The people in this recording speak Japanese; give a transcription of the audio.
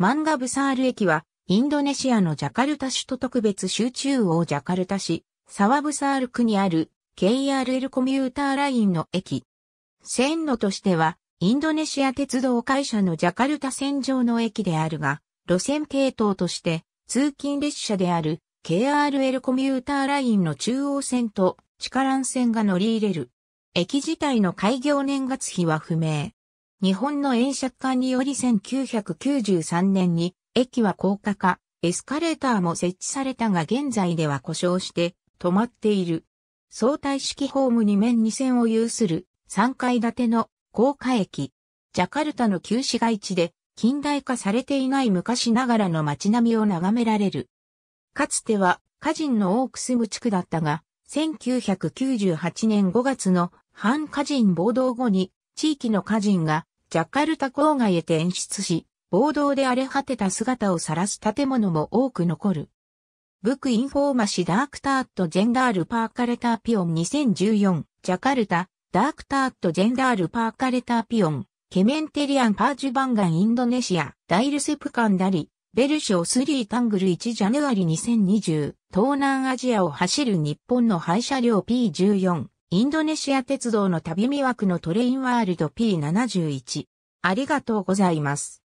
マンガブサール駅は、インドネシアのジャカルタ首都特別集中央ジャカルタ市、サワブサール区にある KRL コミューターラインの駅。線路としては、インドネシア鉄道会社のジャカルタ線上の駅であるが、路線系統として、通勤列車である KRL コミューターラインの中央線と地下蘭線が乗り入れる。駅自体の開業年月日は不明。日本の円借款により1993年に駅は高架化、エスカレーターも設置されたが現在では故障して止まっている。相対式ホーム2面2線を有する3階建ての高架駅。ジャカルタの旧市街地で近代化されていない昔ながらの街並みを眺められる。かつては家人の多く住む地区だったが、1998年5月の反家人暴動後に地域の歌人がジャカルタ郊外へ転出し、暴動で荒れ果てた姿を晒す建物も多く残る。ブックインフォーマシダークターットジェンダールパーカレターピオン2014ジャカルタダークターットジェンダールパーカレターピオンケメンテリアンパージュバンガンインドネシアダイルセプカンダリベルショー3タングル1ジャヌアリ2020東南アジアを走る日本の廃車両 P14 インドネシア鉄道の旅魅惑のトレインワールド P71。ありがとうございます。